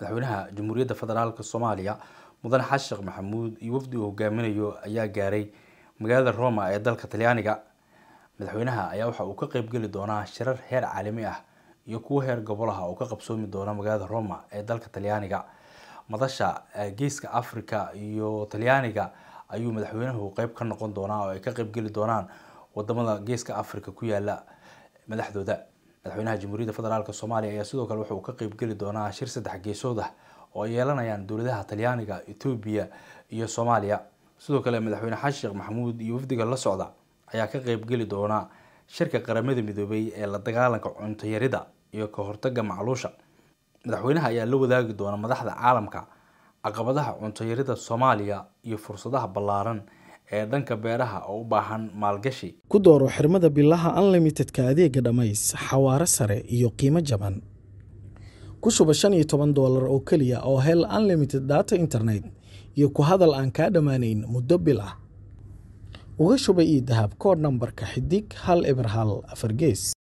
madaxweynaha jamhuuriyadda federaalk soomaaliya mudane xashekh maxamuud iyo wafdi uu hogaaminayo ayaa gaaray magaalada roma ee dalka talyaaniga madaxweynaha ayaa waxa uu ka qeybgeli doonaa shirar heer caalami ah iyo kuwa heer gobolaha oo ka qabsoomi doona magaalada roma ee dalka talyaaniga madasha geeska africa iyo talyaaniga ayuu madaxweynuhu qeyb ka noqon doonaa oo ay ka qeybgeli doonaan wadamada geeska africa ku yaala madaxdooda madaxweynaha jamhuuriyadda federaalk soomaaliya ayaa sidoo kale wuxauu ka qeybgeli doonaa shir saddex geesood ah oo ay yeelanayaan dowladaha talyaaniga etoobiya iyo soomaaliya sidoo kale madaxweyne xasan maxamuud iyo wafdiga la socda ayaa ka qeybgeli doona shirka qaramada midoobay ee la dagaalanka cuntoyarida iyo ka hortaga macluusha madaxweynaha ayaa la wadaagi doona madaxda caalamka caqabadaha cuntoyarida soomaaliya iyo fursadaha ballaaran ee danka beeraha oo u baahan maalgashi ku dooro xirmada bilaha unlimitedka adeega dhammays xawaare sare iyo qiimo jaban ku shuba shan iyo toban doolar oo keliya oo hel unlimited data internet iyo ku hadal aan kaa dhammaanayn muddo bil ah uga shuba io dahab koodh nambarka xidig hal eber hal afar